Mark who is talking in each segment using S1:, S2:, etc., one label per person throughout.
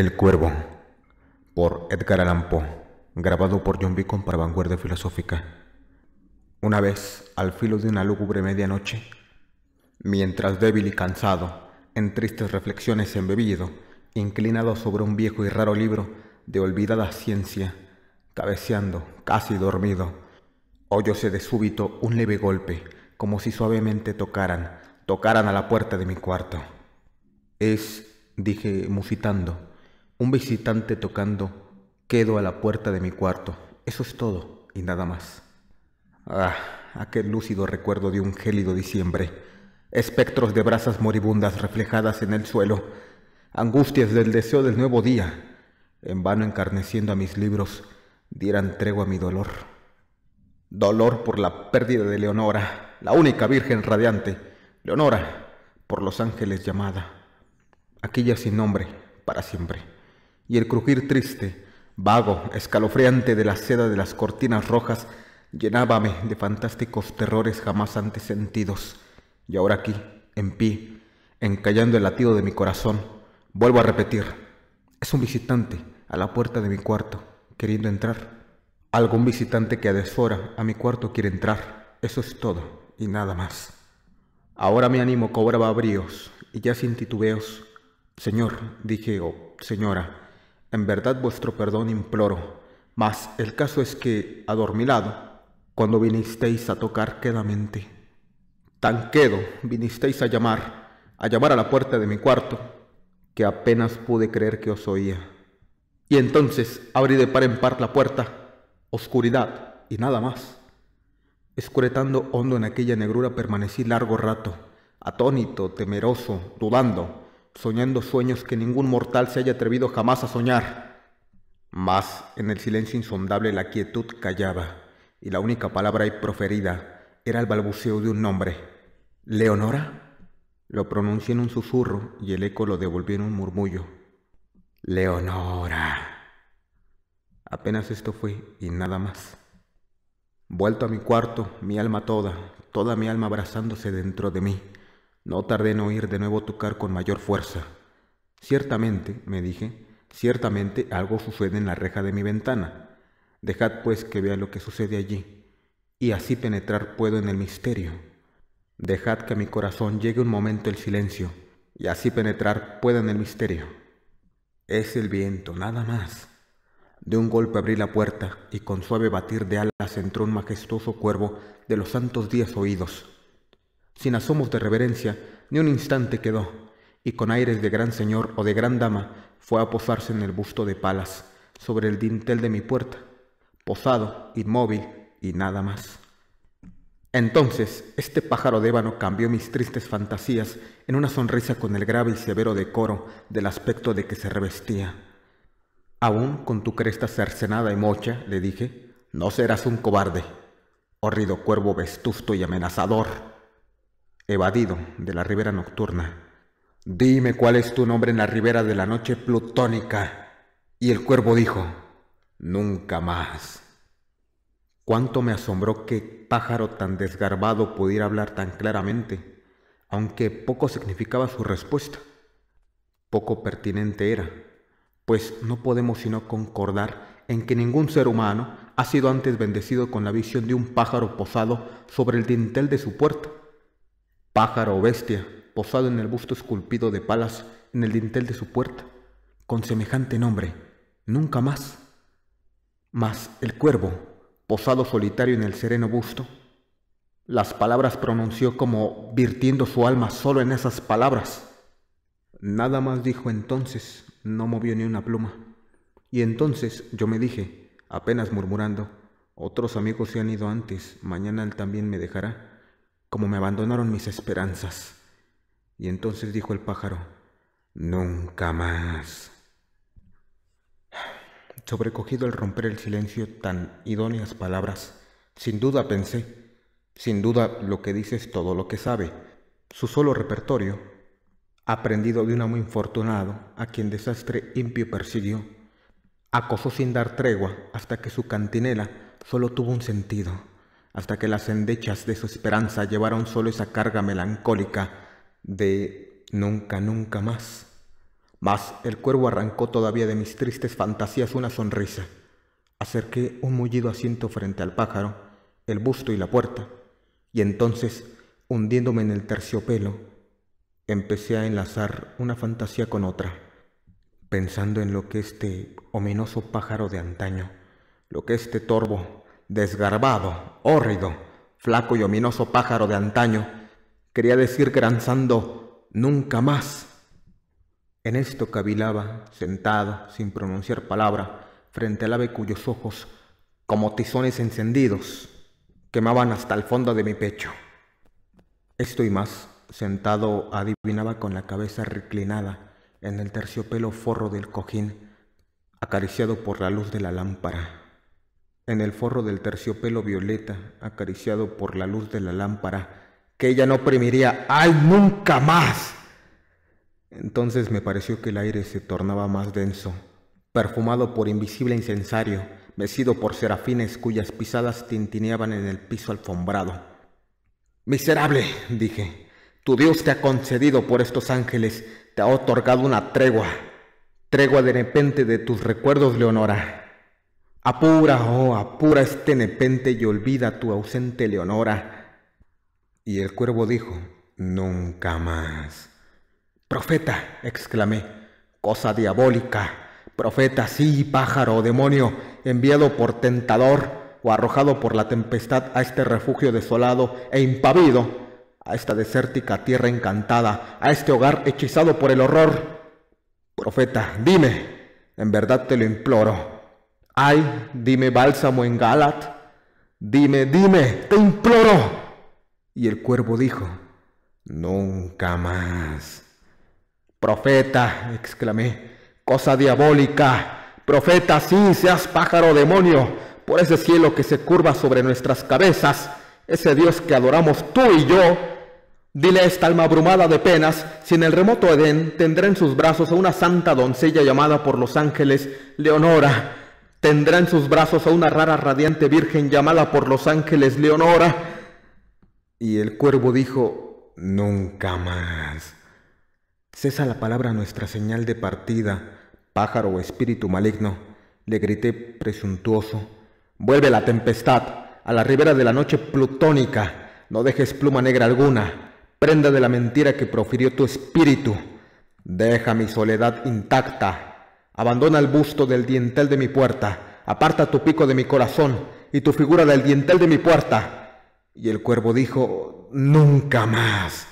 S1: El Cuervo, por Edgar Allan Poe, grabado por John Beacon para Vanguardia Filosófica. Una vez, al filo de una lúgubre medianoche, mientras débil y cansado, en tristes reflexiones embebido, inclinado sobre un viejo y raro libro de olvidada ciencia, cabeceando, casi dormido, oyóse de súbito un leve golpe, como si suavemente tocaran, tocaran a la puerta de mi cuarto. Es, dije, musitando, un visitante tocando, quedo a la puerta de mi cuarto. Eso es todo y nada más. Ah, aquel lúcido recuerdo de un gélido diciembre. Espectros de brasas moribundas reflejadas en el suelo. Angustias del deseo del nuevo día. En vano encarneciendo a mis libros, dieran tregua a mi dolor. Dolor por la pérdida de Leonora, la única virgen radiante. Leonora, por los ángeles llamada. Aquella sin nombre, para siempre y el crujir triste, vago, escalofriante de la seda de las cortinas rojas llenábame de fantásticos terrores jamás antes sentidos. Y ahora aquí, en pie, encallando el latido de mi corazón, vuelvo a repetir. Es un visitante a la puerta de mi cuarto, queriendo entrar. Algún visitante que a a mi cuarto quiere entrar. Eso es todo y nada más. Ahora mi ánimo cobraba bríos y ya sin titubeos. Señor, dije, o señora, en verdad vuestro perdón imploro, mas el caso es que, adormilado, cuando vinisteis a tocar quedamente, tan quedo vinisteis a llamar, a llamar a la puerta de mi cuarto, que apenas pude creer que os oía. Y entonces abrí de par en par la puerta, oscuridad y nada más. Escuretando hondo en aquella negrura permanecí largo rato, atónito, temeroso, dudando, soñando sueños que ningún mortal se haya atrevido jamás a soñar. Mas en el silencio insondable la quietud callaba, y la única palabra ahí proferida era el balbuceo de un nombre. ¿Leonora? Lo pronuncié en un susurro y el eco lo devolvió en un murmullo. Leonora. Apenas esto fue y nada más. Vuelto a mi cuarto, mi alma toda, toda mi alma abrazándose dentro de mí, no tardé en oír de nuevo tocar con mayor fuerza. Ciertamente, me dije, ciertamente algo sucede en la reja de mi ventana. Dejad pues que vea lo que sucede allí, y así penetrar puedo en el misterio. Dejad que a mi corazón llegue un momento el silencio, y así penetrar pueda en el misterio. Es el viento, nada más. De un golpe abrí la puerta y con suave batir de alas entró un majestuoso cuervo de los santos días oídos sin asomos de reverencia, ni un instante quedó, y con aires de gran señor o de gran dama fue a posarse en el busto de Palas, sobre el dintel de mi puerta, posado, inmóvil y nada más. Entonces, este pájaro débano cambió mis tristes fantasías en una sonrisa con el grave y severo decoro del aspecto de que se revestía. Aún con tu cresta cercenada y mocha, le dije, no serás un cobarde, horrido oh cuervo vestusto y amenazador evadido de la ribera nocturna. Dime cuál es tu nombre en la ribera de la noche plutónica. Y el cuervo dijo, nunca más. Cuánto me asombró que pájaro tan desgarbado pudiera hablar tan claramente, aunque poco significaba su respuesta. Poco pertinente era, pues no podemos sino concordar en que ningún ser humano ha sido antes bendecido con la visión de un pájaro posado sobre el dintel de su puerta pájaro o bestia, posado en el busto esculpido de palas en el dintel de su puerta, con semejante nombre, nunca más. Mas el cuervo, posado solitario en el sereno busto, las palabras pronunció como virtiendo su alma solo en esas palabras. Nada más dijo entonces, no movió ni una pluma. Y entonces yo me dije, apenas murmurando, otros amigos se han ido antes, mañana él también me dejará como me abandonaron mis esperanzas. Y entonces dijo el pájaro, nunca más. Sobrecogido al romper el silencio tan idóneas palabras, sin duda pensé, sin duda lo que dice es todo lo que sabe, su solo repertorio, aprendido de un amo infortunado a quien desastre impio persiguió, acosó sin dar tregua hasta que su cantinela solo tuvo un sentido hasta que las endechas de su esperanza llevaron solo esa carga melancólica de nunca, nunca más. Mas el cuervo arrancó todavía de mis tristes fantasías una sonrisa. Acerqué un mullido asiento frente al pájaro, el busto y la puerta, y entonces, hundiéndome en el terciopelo, empecé a enlazar una fantasía con otra, pensando en lo que este ominoso pájaro de antaño, lo que este torvo, desgarbado, hórrido, flaco y ominoso pájaro de antaño, quería decir granzando nunca más. En esto cavilaba, sentado, sin pronunciar palabra, frente al ave cuyos ojos, como tizones encendidos, quemaban hasta el fondo de mi pecho. Esto y más, sentado, adivinaba con la cabeza reclinada en el terciopelo forro del cojín, acariciado por la luz de la lámpara en el forro del terciopelo violeta, acariciado por la luz de la lámpara, que ella no primiría ¡ay, nunca más! Entonces me pareció que el aire se tornaba más denso, perfumado por invisible incensario, mecido por serafines cuyas pisadas tintineaban en el piso alfombrado. Miserable, dije, tu Dios te ha concedido por estos ángeles, te ha otorgado una tregua, tregua de repente de tus recuerdos, Leonora. Apura, oh, apura este nepente y olvida tu ausente Leonora. Y el cuervo dijo, nunca más. Profeta, exclamé, cosa diabólica. Profeta, sí, pájaro, o demonio, enviado por tentador o arrojado por la tempestad a este refugio desolado e impavido, a esta desértica tierra encantada, a este hogar hechizado por el horror. Profeta, dime, en verdad te lo imploro Ay, dime bálsamo en Galat. Dime, dime, te imploro. Y el cuervo dijo, Nunca más. Profeta, exclamé, cosa diabólica. Profeta, sí, seas pájaro demonio, por ese cielo que se curva sobre nuestras cabezas, ese Dios que adoramos tú y yo. Dile a esta alma abrumada de penas si en el remoto Edén tendrá en sus brazos a una santa doncella llamada por los ángeles Leonora, Tendrá en sus brazos a una rara radiante virgen llamada por los ángeles Leonora. Y el cuervo dijo, nunca más. Cesa la palabra nuestra señal de partida, pájaro o espíritu maligno, le grité presuntuoso. Vuelve la tempestad, a la ribera de la noche plutónica, no dejes pluma negra alguna, prenda de la mentira que profirió tu espíritu. Deja mi soledad intacta, Abandona el busto del dientel de mi puerta, aparta tu pico de mi corazón y tu figura del dientel de mi puerta. Y el cuervo dijo, nunca más.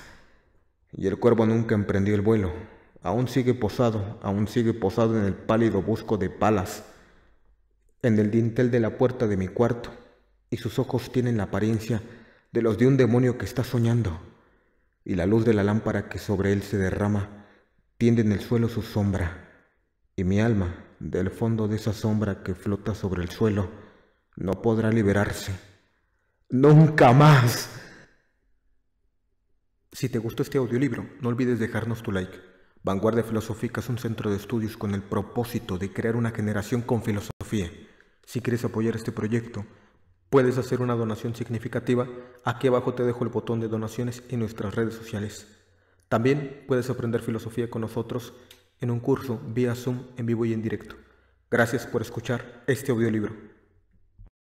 S1: Y el cuervo nunca emprendió el vuelo. Aún sigue posado, aún sigue posado en el pálido busco de palas, en el dintel de la puerta de mi cuarto, y sus ojos tienen la apariencia de los de un demonio que está soñando, y la luz de la lámpara que sobre él se derrama tiende en el suelo su sombra y mi alma, del fondo de esa sombra que flota sobre el suelo, no podrá liberarse. Nunca más. Si te gustó este audiolibro, no olvides dejarnos tu like. Vanguardia Filosófica es un centro de estudios con el propósito de crear una generación con filosofía. Si quieres apoyar este proyecto, puedes hacer una donación significativa. Aquí abajo te dejo el botón de donaciones y nuestras redes sociales. También puedes aprender filosofía con nosotros en un curso vía Zoom en vivo y en directo. Gracias por escuchar este audiolibro.